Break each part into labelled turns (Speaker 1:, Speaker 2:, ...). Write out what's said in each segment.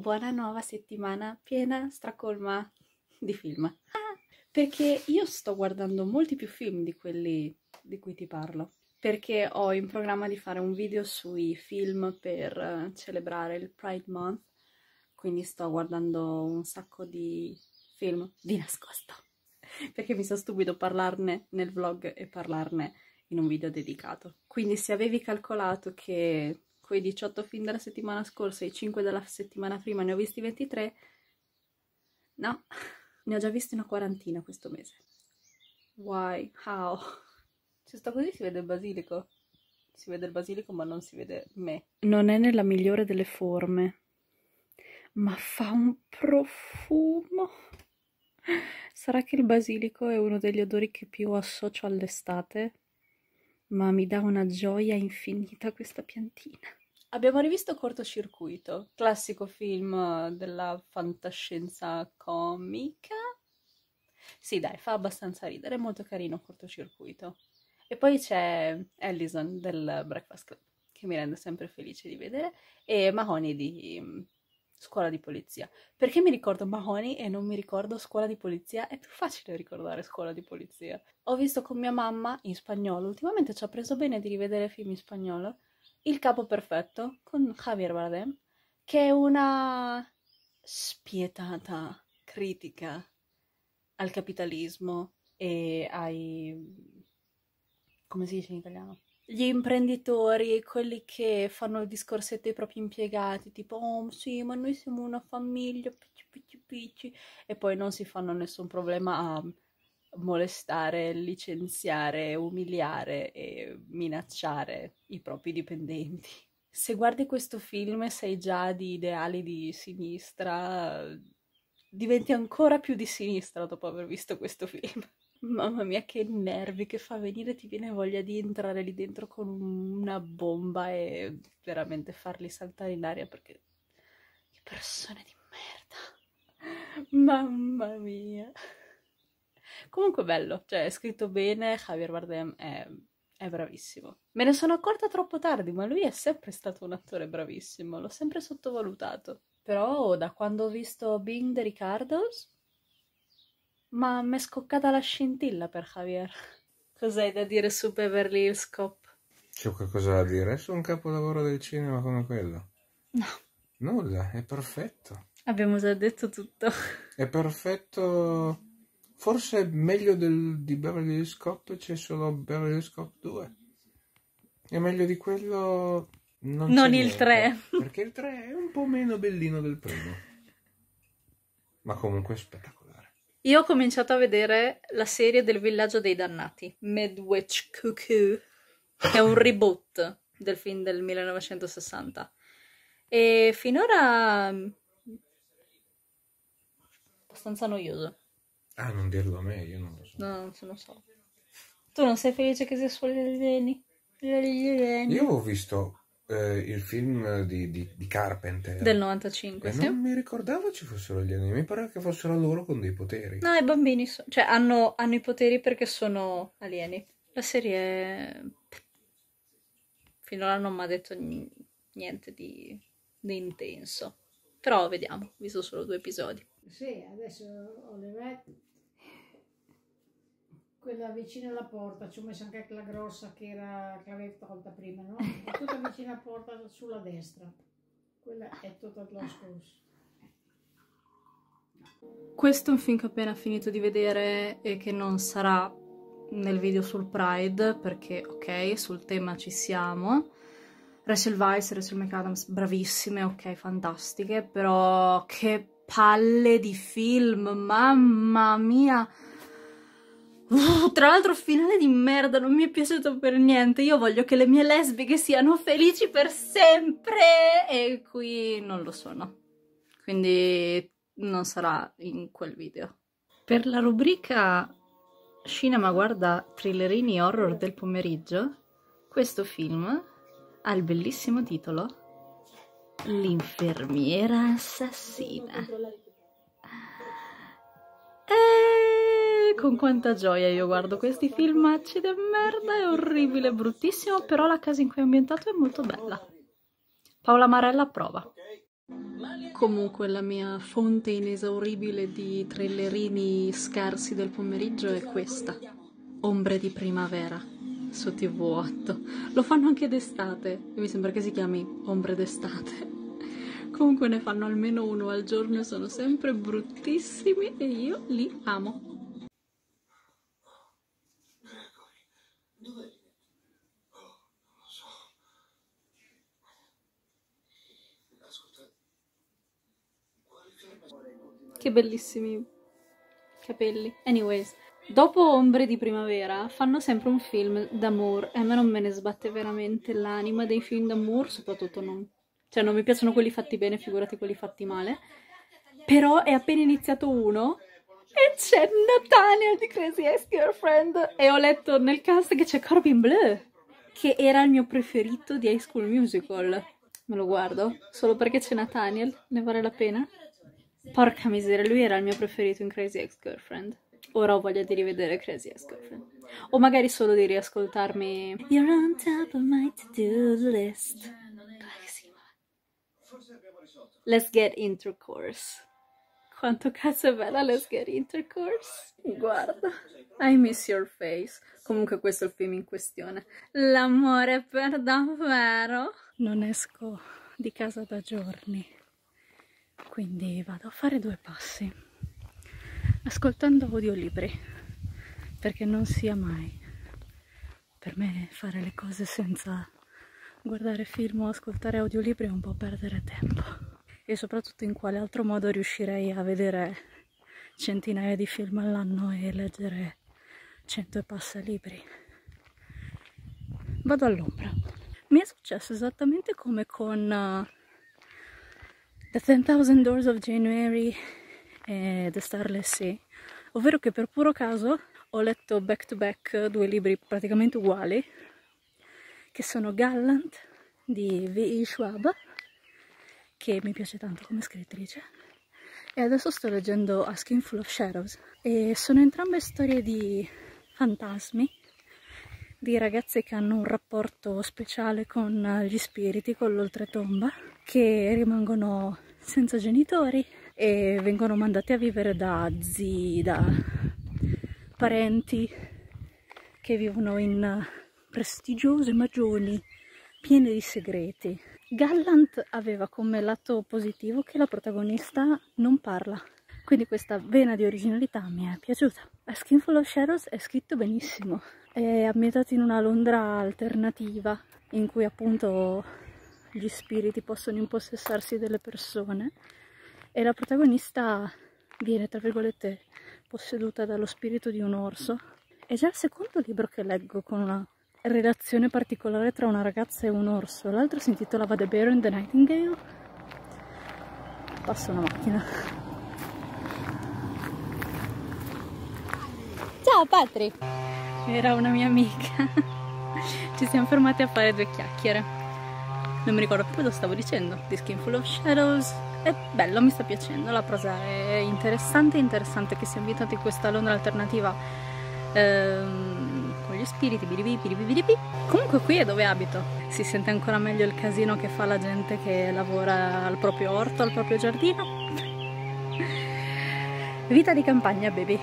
Speaker 1: buona nuova settimana piena, stracolma di film. Ah, perché io sto guardando molti più film di quelli di cui ti parlo. Perché ho in programma di fare un video sui film per eh, celebrare il Pride Month. Quindi sto guardando un sacco di film di nascosto. Perché mi sono stupido parlarne nel vlog e parlarne in un video dedicato. Quindi se avevi calcolato che quei 18 film della settimana scorsa e i 5 della settimana prima ne ho visti 23, no, ne ho già visti una quarantina questo mese. Why? How? Se sto così si vede il basilico. Si vede il basilico ma non si vede me. Non è nella migliore delle forme, ma fa un profumo. Sarà che il basilico è uno degli odori che più associo all'estate? ma mi dà una gioia infinita questa piantina. Abbiamo rivisto Cortocircuito, classico film eh, della fantascienza comica. Sì, dai, fa abbastanza ridere, è molto carino Cortocircuito. E poi c'è Allison del Breakfast Club, che mi rende sempre felice di vedere, e Mahoney di mm, scuola di polizia. Perché mi ricordo Mahoney e non mi ricordo scuola di polizia? È più facile ricordare scuola di polizia. Ho visto con mia mamma in spagnolo, ultimamente ci ha preso bene di rivedere film in spagnolo, Il capo perfetto con Javier Bardem, che è una spietata critica al capitalismo e ai... come si dice in italiano? gli imprenditori, quelli che fanno il discorsetto ai propri impiegati, tipo, oh sì, ma noi siamo una famiglia, picci picci picci, e poi non si fanno nessun problema a molestare, licenziare, umiliare e minacciare i propri dipendenti. Se guardi questo film e sei già di ideali di sinistra, diventi ancora più di sinistra dopo aver visto questo film. Mamma mia, che nervi che fa venire, ti viene voglia di entrare lì dentro con una bomba e veramente farli saltare in aria perché che persone di merda. Mamma mia. Comunque bello, cioè è scritto bene, Javier Bardem è, è bravissimo. Me ne sono accorta troppo tardi, ma lui è sempre stato un attore bravissimo, l'ho sempre sottovalutato. Però da quando ho visto Bing the Ricardos ma mi è scoccata la scintilla per Javier. Cos'hai da dire su Beverly Hills Cop? C'è qualcosa da dire su un capolavoro del cinema come quello? No. Nulla, è perfetto. Abbiamo già detto tutto. È perfetto. Forse meglio del, di Beverly Hills Cop c'è solo Beverly Hills Cop 2. E meglio di quello non, non il niente, 3. Perché il 3 è un po' meno bellino del primo. Ma comunque spettacolo. Io ho cominciato a vedere la serie del villaggio dei dannati, Midwich Cuckoo, che è un reboot del film del 1960. E finora mm, abbastanza noioso. Ah, non dirlo a me, io non lo so. No, non lo so. Tu non sei felice che sia sugli alieni? Gli alieni. Io ho visto eh, il film di, di, di, Carpenter del 95 eh, sì. non mi ricordavo ci fossero gli alieni mi pareva che fossero loro con dei poteri no i bambini so- cioè hanno, hanno i poteri perché sono alieni la serie finora non mi ha detto n- niente di, di, intenso però vediamo ho visto solo due episodi sì adesso ho le quella vicina alla porta, ci ho messo anche quella grossa che era che l'avevi tolta prima, no? È tutta vicina alla porta sulla destra. Quella è tutta la scorsa. Questo è un film che ho appena finito di vedere e che non sarà nel video sul Pride perché ok, sul tema ci siamo. Russell Weiss e Russell McAdams bravissime, ok, fantastiche, però che palle di film, mamma mia! Uh, tra l'altro finale di merda, non mi è piaciuto per niente. Io voglio che le mie lesbiche siano felici per sempre e qui non lo sono. Quindi non sarà in quel video. Per la rubrica Cinema guarda thrillerini horror del pomeriggio, questo film ha il bellissimo titolo L'infermiera assassina. con quanta gioia io guardo questi filmacci de merda, è orribile, bruttissimo, però la casa in cui è ambientato è molto bella. Paola Marella prova. Comunque la mia fonte inesauribile di trellerini scarsi del pomeriggio è questa, Ombre di primavera, su TV8. Lo fanno anche d'estate, mi sembra che si chiami Ombre d'estate. Comunque ne fanno almeno uno al giorno e sono sempre bruttissimi e io li amo. Che bellissimi capelli. Anyways, dopo Ombre di primavera fanno sempre un film d'amore e a me non me ne sbatte veramente l'anima dei film d'amore, soprattutto non. Cioè non mi piacciono quelli fatti bene, figurati quelli fatti male. Però è appena iniziato uno e c'è Nathaniel di Crazy Ex Girlfriend e ho letto nel cast che c'è Corbin Bleu che era il mio preferito di High School Musical. Me lo guardo solo perché c'è Nathaniel, ne vale la pena? Porca miseria, lui era il mio preferito in Crazy Ex-Girlfriend. Ora ho voglia di rivedere Crazy Ex-Girlfriend. O magari solo di riascoltarmi You're on top of my to-do list. Let's get intercourse. Quanto cazzo è bella Let's Get Intercourse. Guarda. I miss your face. Comunque questo è il film in questione. L'amore per davvero. Non esco di casa da giorni quindi vado a fare due passi ascoltando audiolibri perché non sia mai per me fare le cose senza guardare film o ascoltare audiolibri è un po' perdere tempo e soprattutto in quale altro modo riuscirei a vedere centinaia di film all'anno e leggere cento e passa libri vado all'ombra mi è successo esattamente come con eh, The 10,000 Doors of January e eh, The Starless Sea, ovvero che per puro caso ho letto back to back due libri praticamente uguali, che sono Gallant di V.E. Schwab, che mi piace tanto come scrittrice, e adesso sto leggendo A Skinful of Shadows, e sono entrambe storie di fantasmi, di ragazze che hanno un rapporto speciale con gli spiriti, con l'oltretomba, che rimangono senza genitori e vengono mandati a vivere da zii, da parenti che vivono in prestigiose magioni piene di segreti. Gallant aveva come lato positivo che la protagonista non parla, quindi questa vena di originalità mi è piaciuta. A Skinful of Shadows è scritto benissimo, è ambientato in una Londra alternativa in cui appunto gli spiriti possono impossessarsi delle persone e la protagonista viene, tra virgolette, posseduta dallo spirito di un orso. È già il secondo libro che leggo con una relazione particolare tra una ragazza e un orso. L'altro si intitolava The Bear and the Nightingale. Passa una macchina. Ciao Patri! Era una mia amica. Ci siamo fermati a fare due chiacchiere non mi ricordo più cosa stavo dicendo The Skin Full of Shadows è bello, mi sta piacendo, la prosa è interessante, interessante che sia ambientata in questa Londra alternativa ehm, con gli spiriti, biribi, biribi, biribi. comunque qui è dove abito, si sente ancora meglio il casino che fa la gente che lavora al proprio orto, al proprio giardino vita di campagna baby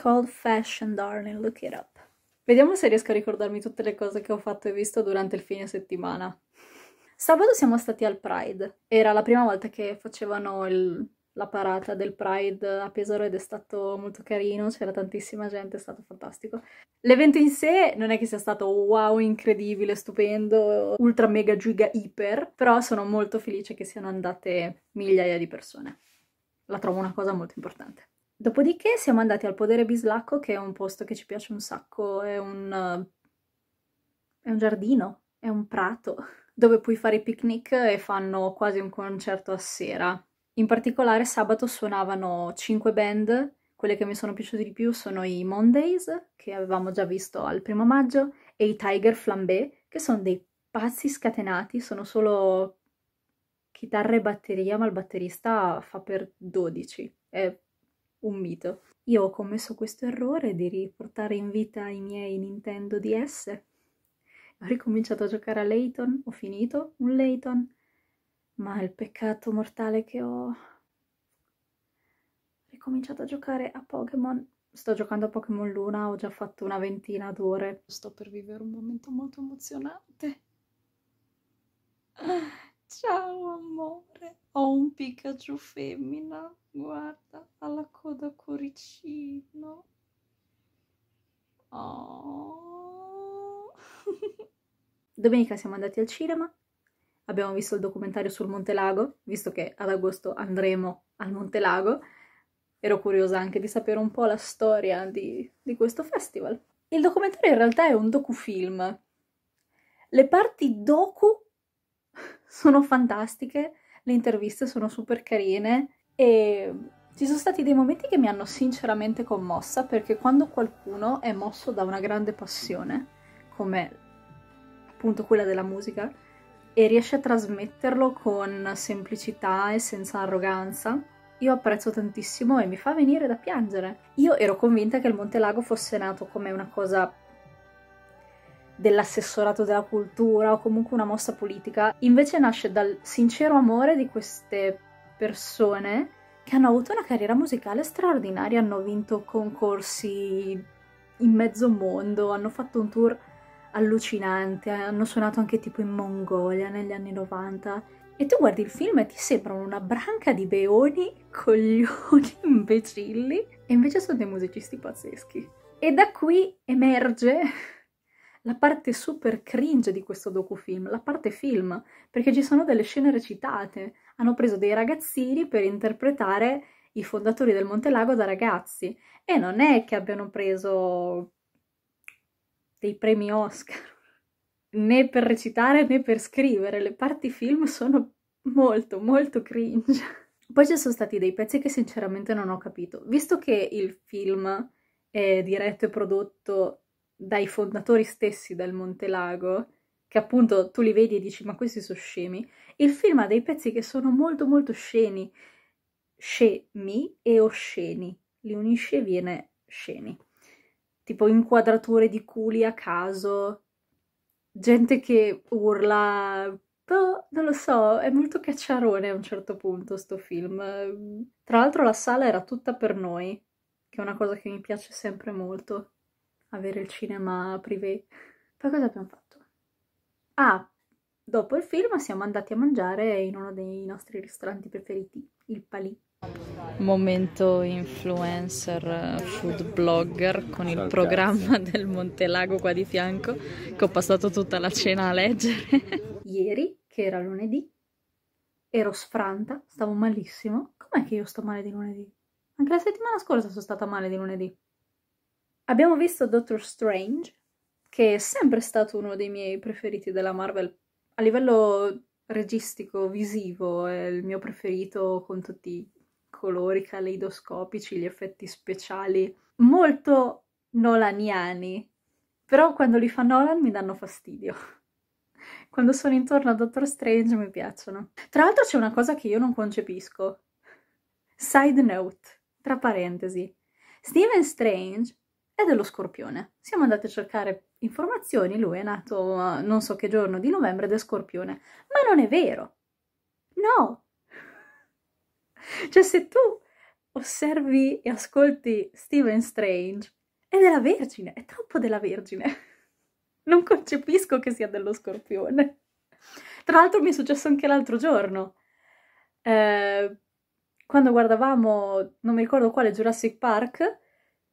Speaker 1: called Fashion Darling, look it up. Vediamo se riesco a ricordarmi tutte le cose che ho fatto e visto durante il fine settimana. Sabato siamo stati al Pride. Era la prima volta che facevano il, la parata del Pride a Pesaro ed è stato molto carino, c'era tantissima gente, è stato fantastico. L'evento in sé non è che sia stato wow, incredibile, stupendo, ultra mega giga iper, però sono molto felice che siano andate migliaia di persone. La trovo una cosa molto importante. Dopodiché siamo andati al Podere Bislacco, che è un posto che ci piace un sacco, è un, eh, è un giardino, è un prato, dove puoi fare i picnic e fanno quasi un concerto a sera. In particolare sabato suonavano 5 band, quelle che mi sono piaciute di più sono i Mondays, che avevamo già visto al primo maggio, e i Tiger Flambé, che sono dei pazzi scatenati, sono solo chitarra e batteria, ma il batterista fa per 12. È un mito. Io ho commesso questo errore di riportare in vita i miei Nintendo DS. Ho ricominciato a giocare a Layton, ho finito un Layton, ma il peccato mortale che ho... Ho ricominciato a giocare a Pokémon. Sto giocando a Pokémon Luna, ho già fatto una ventina d'ore. Sto per vivere un momento molto emozionante. Ah, ciao amore! Ho un Pikachu femmina, guarda, ha la coda cuoricino. Oh. Domenica siamo andati al cinema, abbiamo visto il documentario sul Monte Lago, visto che ad agosto andremo al Monte Lago. Ero curiosa anche di sapere un po' la storia di, di questo festival. Il documentario in realtà è un docufilm. Le parti docu sono fantastiche le interviste sono super carine e ci sono stati dei momenti che mi hanno sinceramente commossa perché quando qualcuno è mosso da una grande passione, come appunto quella della musica, e riesce a trasmetterlo con semplicità e senza arroganza, io apprezzo tantissimo e mi fa venire da piangere. Io ero convinta che il Montelago fosse nato come una cosa dell'assessorato della cultura o comunque una mossa politica, invece nasce dal sincero amore di queste persone che hanno avuto una carriera musicale straordinaria, hanno vinto concorsi in mezzo mondo, hanno fatto un tour allucinante, hanno suonato anche tipo in Mongolia negli anni 90. E tu guardi il film e ti sembrano una branca di beoni, coglioni, imbecilli, e invece sono dei musicisti pazzeschi. E da qui emerge la parte super cringe di questo docufilm, la parte film, perché ci sono delle scene recitate. Hanno preso dei ragazzini per interpretare i fondatori del Monte Lago da ragazzi e non è che abbiano preso dei premi Oscar né per recitare né per scrivere, le parti film sono molto molto cringe. Poi ci sono stati dei pezzi che sinceramente non ho capito, visto che il film è diretto e prodotto dai fondatori stessi del Montelago, che appunto tu li vedi e dici ma questi sono scemi, il film ha dei pezzi che sono molto molto sceni, scemi e osceni, li unisce e viene sceni, tipo inquadrature di culi a caso, gente che urla, boh, non lo so, è molto cacciarone a un certo punto sto film. Tra l'altro la sala era tutta per noi, che è una cosa che mi piace sempre molto avere il cinema privé. Poi cosa abbiamo fatto? Ah, dopo il film siamo andati a mangiare in uno dei nostri ristoranti preferiti, il Palì. Momento influencer food blogger con il programma del Montelago qua di fianco che ho passato tutta la cena a leggere. Ieri, che era lunedì, ero sfranta, stavo malissimo. Com'è che io sto male di lunedì? Anche la settimana scorsa sono stata male di lunedì. Abbiamo visto Doctor Strange, che è sempre stato uno dei miei preferiti della Marvel. A livello registico, visivo, è il mio preferito con tutti i colori caleidoscopici, gli effetti speciali, molto nolaniani. Però quando li fa Nolan mi danno fastidio. Quando sono intorno a Doctor Strange mi piacciono. Tra l'altro c'è una cosa che io non concepisco. Side note, tra parentesi. Steven Strange è dello scorpione. Siamo andati a cercare informazioni, lui è nato eh, non so che giorno di novembre del scorpione, ma non è vero. No. Cioè se tu osservi e ascolti Steven Strange, è della Vergine, è troppo della Vergine. Non concepisco che sia dello scorpione. Tra l'altro mi è successo anche l'altro giorno. Eh, quando guardavamo, non mi ricordo quale, Jurassic Park,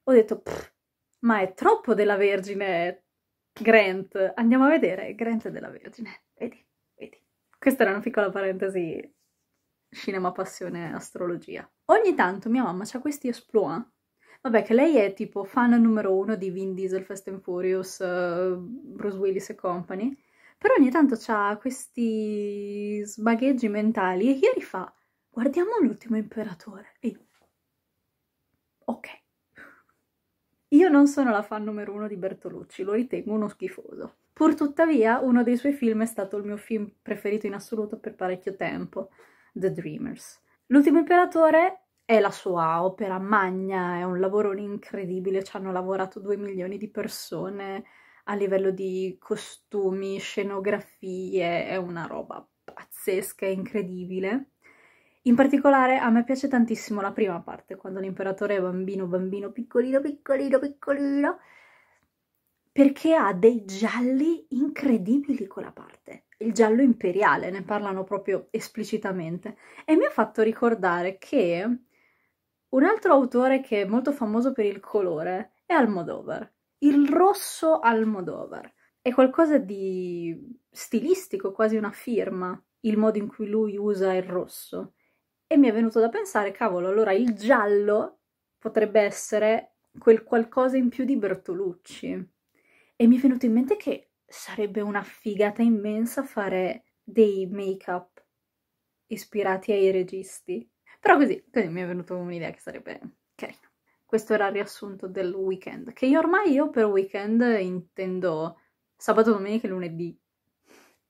Speaker 1: ho detto, pff, ma è troppo della Vergine Grant. Andiamo a vedere. Grant è della Vergine. Vedi, vedi. Questa era una piccola parentesi cinema, passione, astrologia. Ogni tanto mia mamma c'ha questi exploit. Vabbè, che lei è tipo fan numero uno di Vin Diesel, Fast and Furious, uh, Bruce Willis e company. Però ogni tanto c'ha questi sbagheggi mentali e ieri fa guardiamo l'ultimo imperatore. E io, ok. Io non sono la fan numero uno di Bertolucci, lo ritengo uno schifoso. Purtuttavia, uno dei suoi film è stato il mio film preferito in assoluto per parecchio tempo, The Dreamers. L'ultimo imperatore è la sua opera magna, è un lavorone incredibile, ci hanno lavorato due milioni di persone a livello di costumi, scenografie, è una roba pazzesca, incredibile. In particolare a me piace tantissimo la prima parte, quando l'imperatore è bambino, bambino, piccolino, piccolino, piccolino, perché ha dei gialli incredibili quella parte. Il giallo imperiale, ne parlano proprio esplicitamente. E mi ha fatto ricordare che un altro autore che è molto famoso per il colore è Almodovar. Il rosso Almodovar. È qualcosa di stilistico, quasi una firma, il modo in cui lui usa il rosso e mi è venuto da pensare, cavolo, allora il giallo potrebbe essere quel qualcosa in più di Bertolucci. E mi è venuto in mente che sarebbe una figata immensa fare dei make-up ispirati ai registi. Però così, così mi è venuta un'idea che sarebbe carina. Questo era il riassunto del weekend, che io ormai io per weekend intendo sabato, domenica e lunedì,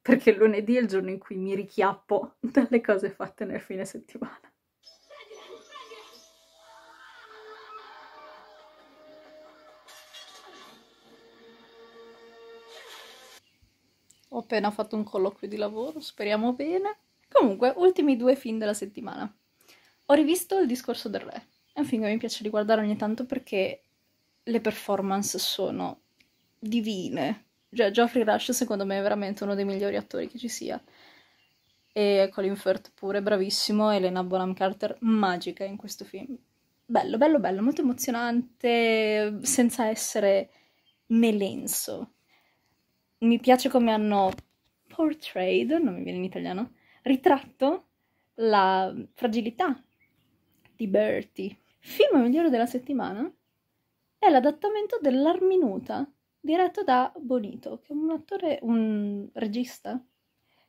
Speaker 1: perché lunedì è il giorno in cui mi richiappo dalle cose fatte nel fine settimana. Ho appena fatto un colloquio di lavoro, speriamo bene. Comunque, ultimi due film della settimana. Ho rivisto Il discorso del re. È un film che mi piace riguardare ogni tanto perché le performance sono divine, cioè, Geoffrey Rush secondo me è veramente uno dei migliori attori che ci sia. E Colin Firth pure, bravissimo. Elena Bonham Carter, magica in questo film. Bello, bello, bello, molto emozionante, senza essere melenso. Mi piace come hanno portrayed, non mi viene in italiano, ritratto la fragilità di Bertie. Film migliore della settimana è l'adattamento dell'Arminuta diretto da Bonito, che è un attore, un regista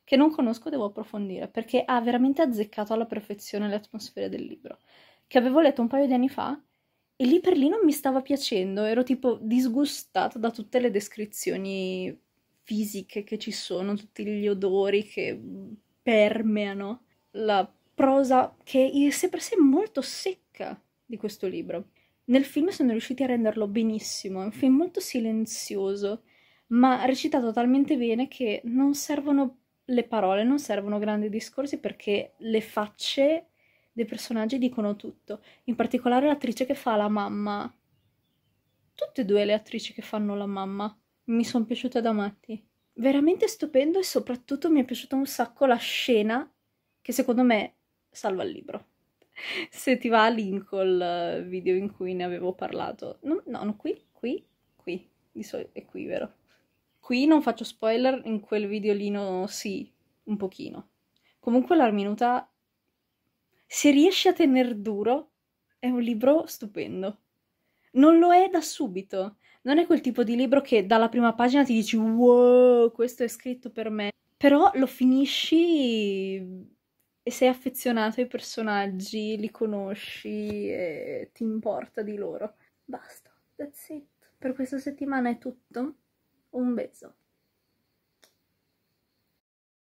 Speaker 1: che non conosco, devo approfondire, perché ha veramente azzeccato alla perfezione le atmosfere del libro, che avevo letto un paio di anni fa e lì per lì non mi stava piacendo, ero tipo disgustato da tutte le descrizioni fisiche che ci sono, tutti gli odori che permeano la prosa che è sempre sé molto secca di questo libro. Nel film sono riusciti a renderlo benissimo, è un film molto silenzioso, ma recitato talmente bene che non servono le parole, non servono grandi discorsi perché le facce dei personaggi dicono tutto. In particolare l'attrice che fa la mamma. Tutte e due le attrici che fanno la mamma mi sono piaciute da matti. Veramente stupendo e soprattutto mi è piaciuta un sacco la scena che secondo me salva il libro se ti va link col eh, video in cui ne avevo parlato. No, no, qui, qui, qui, di solito è qui, vero? Qui non faccio spoiler, in quel videolino sì, un pochino. Comunque l'Arminuta, se riesci a tenere duro, è un libro stupendo. Non lo è da subito. Non è quel tipo di libro che dalla prima pagina ti dici wow, questo è scritto per me. Però lo finisci e sei affezionato ai personaggi, li conosci e ti importa di loro. Basta, that's it. Per questa settimana è tutto. Un beso.